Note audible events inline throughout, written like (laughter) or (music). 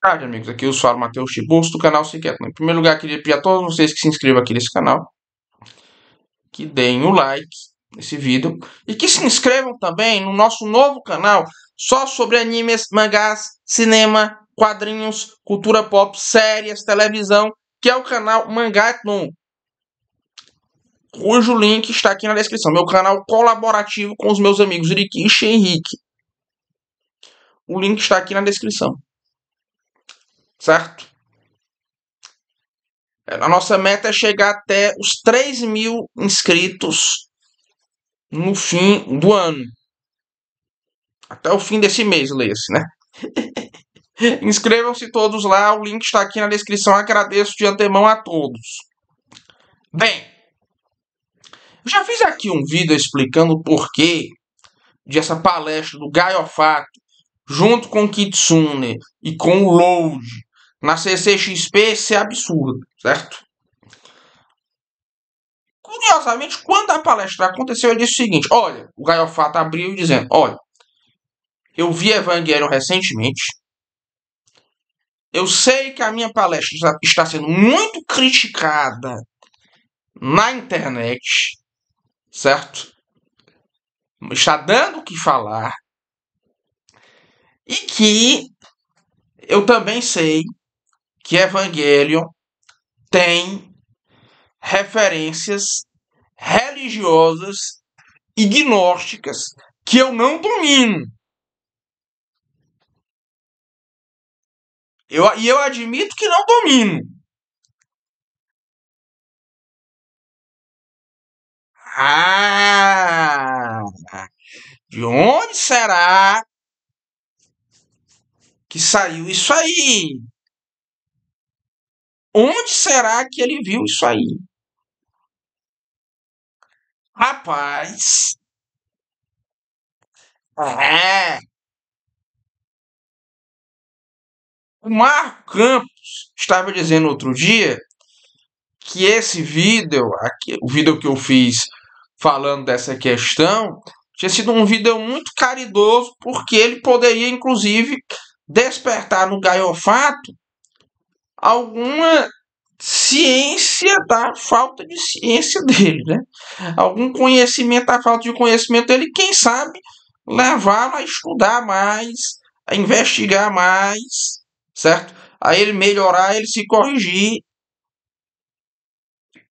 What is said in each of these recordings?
tarde, amigos. Aqui eu sou o Matheus Chibos do canal Sequeto. Né? Em primeiro lugar, queria pedir a todos vocês que se inscrevam aqui nesse canal, que deem o like nesse vídeo e que se inscrevam também no nosso novo canal só sobre animes, mangás, cinema, quadrinhos, cultura pop, séries, televisão, que é o canal Mangatum. cujo link está aqui na descrição. Meu canal colaborativo com os meus amigos Iriquiche e Henrique. O link está aqui na descrição certo? É, a nossa meta é chegar até os 3 mil inscritos no fim do ano. Até o fim desse mês, leia-se, né? (laughs) Inscrevam-se todos lá, o link está aqui na descrição. Agradeço de antemão a todos. Bem, eu já fiz aqui um vídeo explicando o porquê de essa palestra do Gaiofato, junto com o Kitsune e com o Load, na CCXP ser é absurdo, certo? Curiosamente, quando a palestra aconteceu, eu disse o seguinte: olha, o Gaiofato abriu dizendo: olha, eu vi Evangelho recentemente, eu sei que a minha palestra está sendo muito criticada na internet, certo? Está dando o que falar. E que eu também sei que Evangelion tem referências religiosas e gnósticas que eu não domino. Eu, e eu admito que não domino. Ah! De onde será que saiu isso aí? Onde será que ele viu isso aí? Rapaz. É. O Marco Campos estava dizendo outro dia que esse vídeo, aqui, o vídeo que eu fiz falando dessa questão, tinha sido um vídeo muito caridoso, porque ele poderia, inclusive, despertar no gaiofato alguma ciência da falta de ciência dele, né? É. Algum conhecimento da falta de conhecimento dele, quem sabe levá-lo a estudar mais, a investigar mais, certo? A ele melhorar, a ele se corrigir.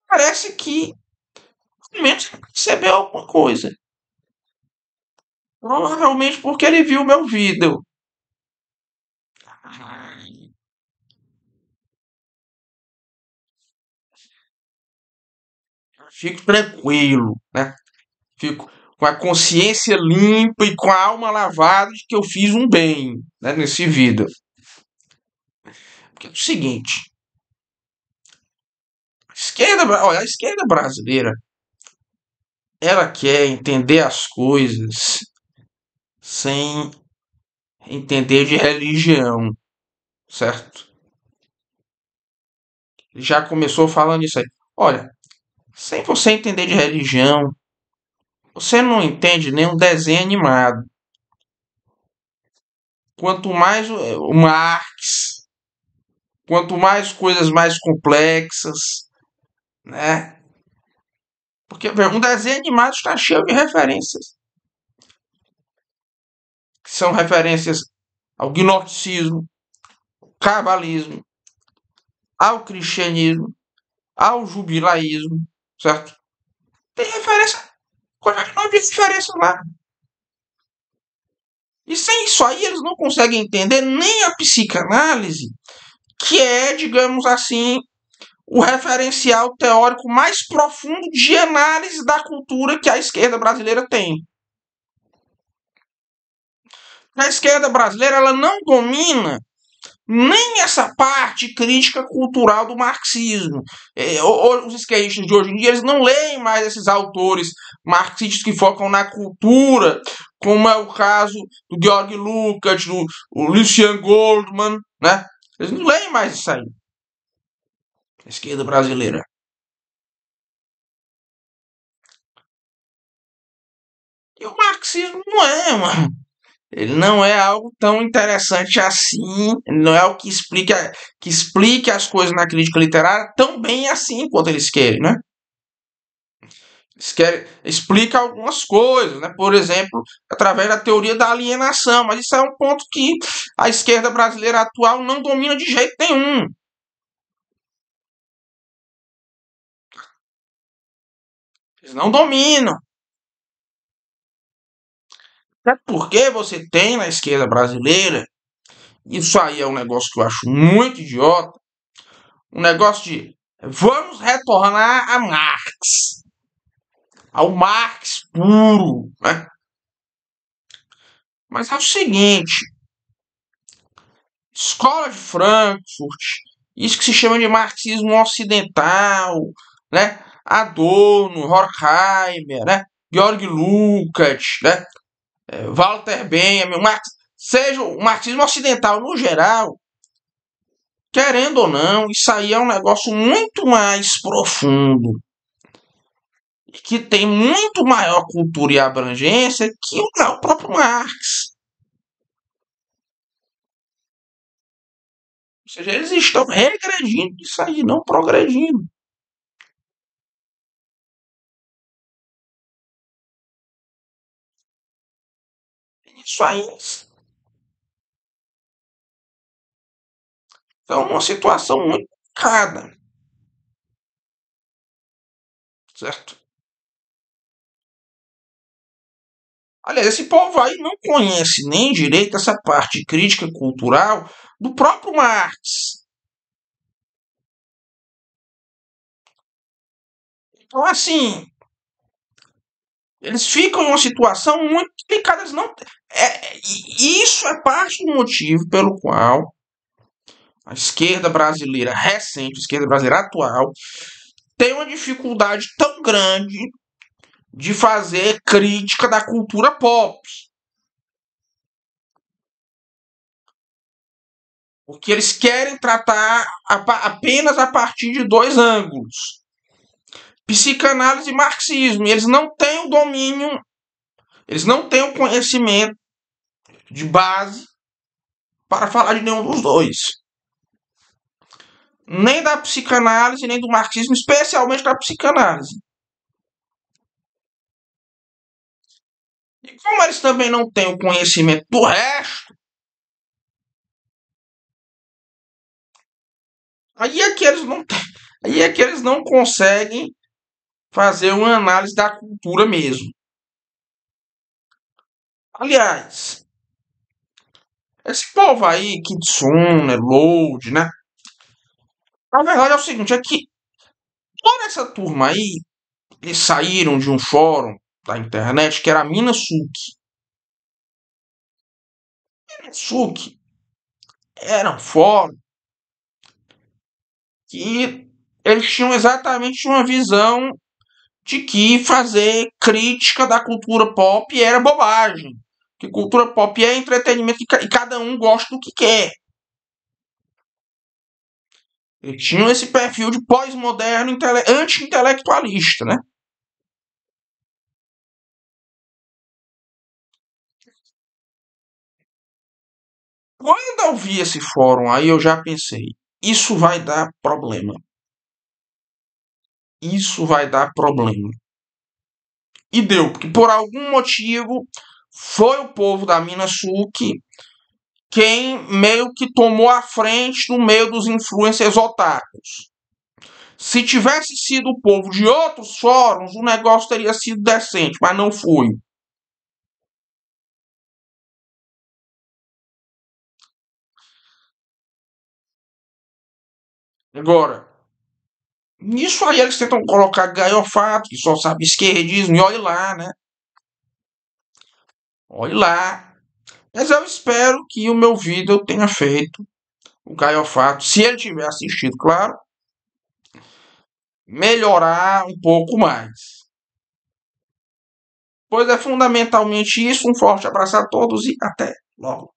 Parece que pelo menos percebeu alguma coisa. Provavelmente porque ele viu meu vídeo. fico tranquilo, né? Fico com a consciência limpa e com a alma lavada de que eu fiz um bem né, nesse vida. Porque é o seguinte. A esquerda, olha, a esquerda brasileira, ela quer entender as coisas sem entender de religião, certo? Já começou falando isso aí. Olha, sem você entender de religião, você não entende nenhum desenho animado. Quanto mais o Marx, quanto mais coisas mais complexas, né? Porque vê, um desenho animado está cheio de referências. Que são referências ao gnosticismo, ao cabalismo, ao cristianismo, ao jubilaísmo, certo? Tem referência, quase nove de referência lá. E sem isso aí, eles não conseguem entender nem a psicanálise, que é, digamos assim, o referencial teórico mais profundo de análise da cultura que a esquerda brasileira tem. A esquerda brasileira ela não domina nem essa parte crítica cultural do marxismo. É, os esquerdistas de hoje em dia eles não leem mais esses autores marxistas que focam na cultura, como é o caso do Georg Lukács, do Lucian Goldman, né? Eles não leem mais isso aí. A esquerda brasileira. E o marxismo não é mano. Ele não é algo tão interessante assim, não é o que explique, que explique as coisas na crítica literária tão bem assim quanto eles querem, né? Eles querem, explica algumas coisas, né? por exemplo, através da teoria da alienação, mas isso é um ponto que a esquerda brasileira atual não domina de jeito nenhum. Eles não dominam. Até porque você tem na esquerda brasileira, isso aí é um negócio que eu acho muito idiota, um negócio de vamos retornar a Marx, ao Marx puro, né? Mas é o seguinte, escola de Frankfurt, isso que se chama de marxismo ocidental, né? Adorno, Horkheimer, né? Georg Lukács, né? É, Walter Benjamin, Marx, seja o marxismo ocidental no geral, querendo ou não, isso aí é um negócio muito mais profundo que tem muito maior cultura e abrangência que o próprio Marx. Ou seja, eles estão regredindo isso aí, não progredindo. isso aí. Então, uma situação muito complicada. Certo? Aliás, esse povo aí não conhece nem direito essa parte crítica cultural do próprio Marx. Então, assim, eles ficam em uma situação muito complicada. Eles não, é, isso é parte do motivo pelo qual a esquerda brasileira recente, a esquerda brasileira atual, tem uma dificuldade tão grande de fazer crítica da cultura pop. Porque eles querem tratar apenas a partir de dois ângulos: psicanálise e marxismo. E eles não têm o domínio eles não têm o conhecimento de base para falar de nenhum dos dois. Nem da psicanálise, nem do marxismo, especialmente da psicanálise. E como eles também não têm o conhecimento do resto, aí é que eles não têm, aí é que eles não conseguem fazer uma análise da cultura mesmo. Aliás, esse povo aí, Kitsune, Load, né? Na verdade é o seguinte, é que toda essa turma aí, eles saíram de um fórum da internet que era a Minasuki. Minasuki era um fórum que eles tinham exatamente uma visão de que fazer crítica da cultura pop era bobagem. Que cultura pop é entretenimento e cada um gosta do que quer. Ele tinha esse perfil de pós-moderno anti-intelectualista, né? Quando eu vi esse fórum aí, eu já pensei: isso vai dar problema. Isso vai dar problema. E deu, porque por algum motivo foi o povo da Minas Sul que quem meio que tomou a frente no meio dos influencers otakus. Se tivesse sido o povo de outros fóruns, o negócio teria sido decente, mas não foi. Agora, nisso aí eles tentam colocar gaiofato, que só sabe esquerdismo, e olha lá, né? Olha lá. Mas eu espero que o meu vídeo tenha feito o fato. se ele tiver assistido, claro, melhorar um pouco mais. Pois é fundamentalmente isso. Um forte abraço a todos e até logo.